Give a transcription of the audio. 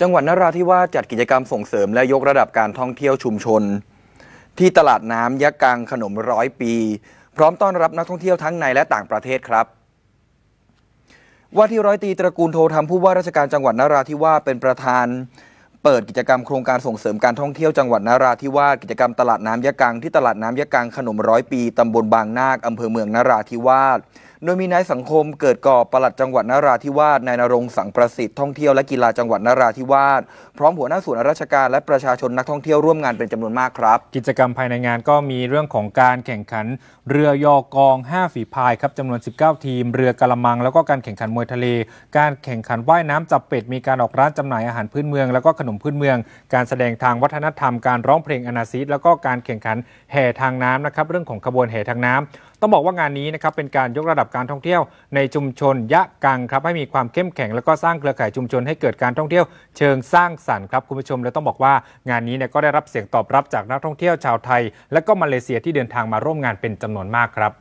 จังหวัดนราธิวาสจัดกิจกรรมส่งเสริมและยกระดับการท่องเที่ยวชุมชน ที่ตลาดน้ำยักัง ขนมร้อยปี พร้อมต้อนรับนักท่องเที่ยวทั้งในและต่างประเทศครับว่าที่ร้อยตีตระกูลโทรทำผู้ว่าราชการจังหวัดนราธิวาสเป็นประธาน เปิดกิจกรรมโครงการส่งเสริมการท่องเที่ยวจังหวัดนราธิวาสกิจกรรมตลาดน้ำยะกังที่ตลาดน้ำยะกัง ขนมร้อยปีตำบลบางนาคอำเภอเมืองนราธิวาสโดยมีนายสังคมเกิดก่อปลัดจังหวัดนราธิวาสนายนรงสังประสิทธิ์ท่องเที่ยวและกีฬาจังหวัดนราธิวาส พร้อมหัวหน้าส่วนราชการและประชาชน นักท่องเที่ยวร่วมงานเป็นจำนวนมากครับ กิจกรรมภายในงานก็มีเรื่องของการแข่งขัน เรือยอกอง5ฝีพายครับจำนวน 19 ทีม เรือกะละมังแล้วก็การแข่งขันมวยทะเล การแข่งขันว่ายน้ำจับเป็ดมีการออกร้านจำหน่ายอาหารพื้นเมืองแล้วก็ขนมพื้นเมือง การแสดงทางวัฒนธรรมการร้องเพลงอนาซีแล้วก็การแข่งขันแห่ทางน้ำนะครับเรื่องของขบวนแห่ทางน้ำต้องบอกว่างานนี้นะครับเป็นการยกระดับการท่องเที่ยวในชุมชน ยะกังครับ ให้มีความเข้มแข็งแล้วก็สร้างเครือข่ายชุมชนให้เกิดการท่องเที่ยว เชิงสร้างสรรค์ครับคุณผู้ชม และต้องบอกว่า งานนี้เนี่ยก็ได้รับเสียงตอบรับจากนักท่องเที่ยวชาวไทย และก็มาเลเซียที่เดินทางมาร่วมงานเป็นจำนวนมากครับ